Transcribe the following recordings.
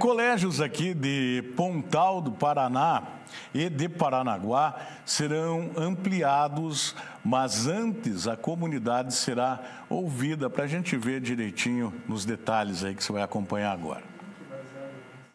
colégios aqui de Pontal do Paraná e de Paranaguá serão ampliados, mas antes a comunidade será ouvida para a gente ver direitinho nos detalhes aí que você vai acompanhar agora.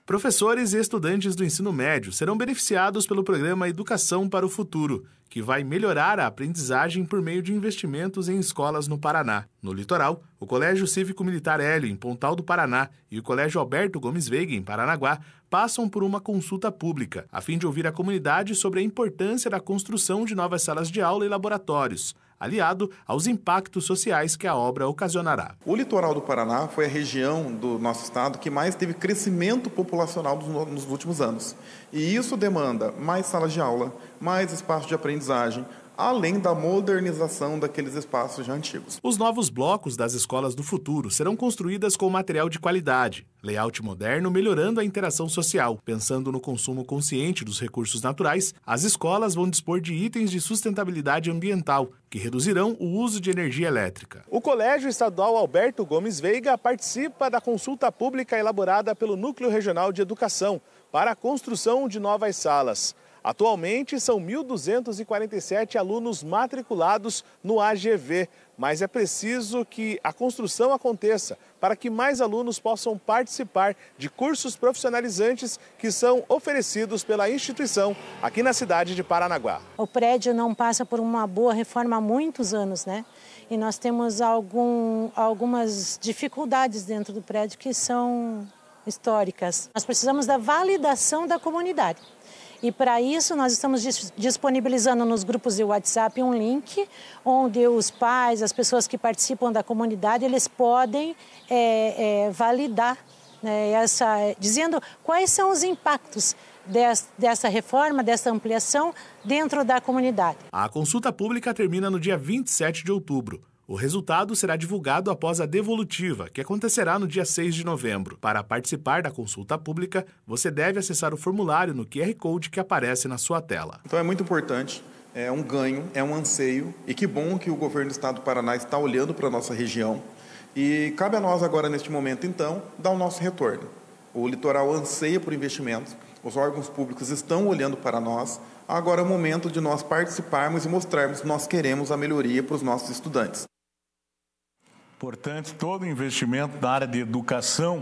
Professores e estudantes do ensino médio serão beneficiados pelo programa Educação para o Futuro, que vai melhorar a aprendizagem por meio de investimentos em escolas no Paraná. No litoral, o Colégio Cívico Militar Hélio, em Pontal do Paraná, e o Colégio Alberto Gomes Veiga, em Paranaguá, passam por uma consulta pública, a fim de ouvir a comunidade sobre a importância da construção de novas salas de aula e laboratórios aliado aos impactos sociais que a obra ocasionará. O litoral do Paraná foi a região do nosso estado que mais teve crescimento populacional nos últimos anos. E isso demanda mais salas de aula, mais espaço de aprendizagem, além da modernização daqueles espaços já antigos. Os novos blocos das escolas do futuro serão construídas com material de qualidade, layout moderno melhorando a interação social. Pensando no consumo consciente dos recursos naturais, as escolas vão dispor de itens de sustentabilidade ambiental, que reduzirão o uso de energia elétrica. O Colégio Estadual Alberto Gomes Veiga participa da consulta pública elaborada pelo Núcleo Regional de Educação para a construção de novas salas. Atualmente, são 1.247 alunos matriculados no AGV, mas é preciso que a construção aconteça para que mais alunos possam participar de cursos profissionalizantes que são oferecidos pela instituição aqui na cidade de Paranaguá. O prédio não passa por uma boa reforma há muitos anos, né? E nós temos algum, algumas dificuldades dentro do prédio que são históricas. Nós precisamos da validação da comunidade. E para isso, nós estamos disponibilizando nos grupos de WhatsApp um link onde os pais, as pessoas que participam da comunidade, eles podem é, é, validar, né, essa, dizendo quais são os impactos dessa reforma, dessa ampliação dentro da comunidade. A consulta pública termina no dia 27 de outubro. O resultado será divulgado após a devolutiva, que acontecerá no dia 6 de novembro. Para participar da consulta pública, você deve acessar o formulário no QR Code que aparece na sua tela. Então é muito importante é um ganho, é um anseio, e que bom que o governo do estado do Paraná está olhando para a nossa região. E cabe a nós agora, neste momento, então, dar o nosso retorno. O litoral anseia por investimentos, os órgãos públicos estão olhando para nós. Agora é o momento de nós participarmos e mostrarmos que nós queremos a melhoria para os nossos estudantes. Portanto, todo investimento na área de educação